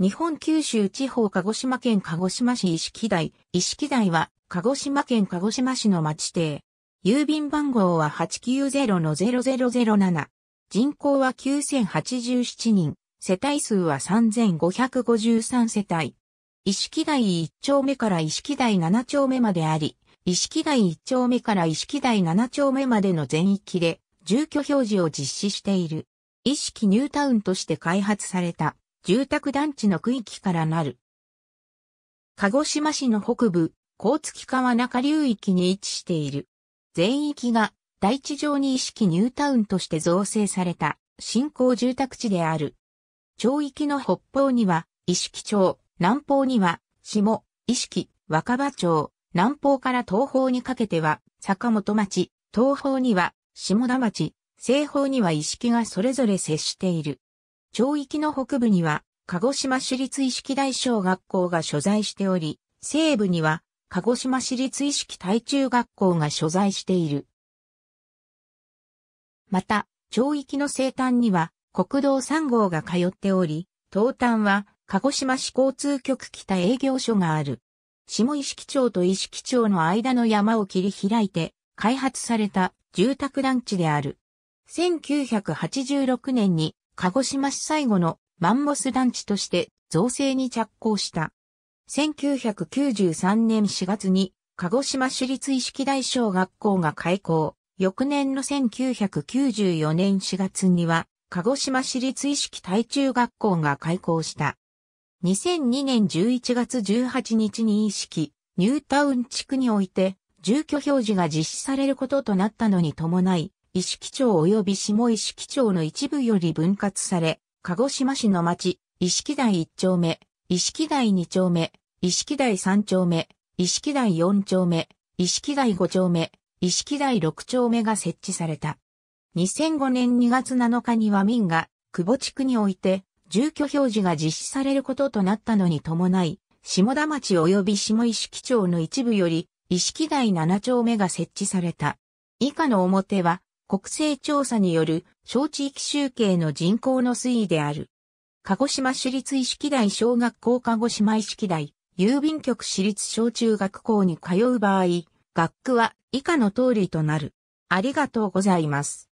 日本九州地方鹿児島県鹿児島市意識台。意識台は鹿児島県鹿児島市の町邸。郵便番号は890-0007。人口は9087人。世帯数は3553世帯。意識台1丁目から意識台7丁目まであり、意識台1丁目から意識台7丁目までの全域で住居表示を実施している。意識ニュータウンとして開発された住宅団地の区域からなる。鹿児島市の北部、甲月川中流域に位置している。全域が大地上に意識ニュータウンとして造成された新興住宅地である。町域の北方には、意識町、南方には、下、意識、若葉町、南方から東方にかけては、坂本町、東方には、下田町、西方には意識がそれぞれ接している。町域の北部には、鹿児島市立意識大小学校が所在しており、西部には、鹿児島市立意識大中学校が所在している。また、町域の西端には、国道3号が通っており、東端は、鹿児島市交通局北営業所がある。下意識町と意識町の間の山を切り開いて、開発された住宅団地である。1986年に鹿児島市最後のマンモス団地として造成に着工した。1993年4月に鹿児島市立意識大小学校が開校。翌年の1994年4月には鹿児島市立意識大中学校が開校した。2002年11月18日に意識、ニュータウン地区において、住居表示が実施されることとなったのに伴い、石木町及び下石木町の一部より分割され、鹿児島市の町、石木台1丁目、石木台2丁目、石木台3丁目、石木台4丁目、石木台5丁目、石木台6丁目が設置された。2005年2月7日には民が、久保地区において、住居表示が実施されることとなったのに伴い、下田町及び下石木町の一部より、石木台7丁目が設置された。以下の表は、国勢調査による小地域集計の人口の推移である。鹿児島市立意識大小学校鹿児島意識大郵便局市立小中学校に通う場合、学区は以下の通りとなる。ありがとうございます。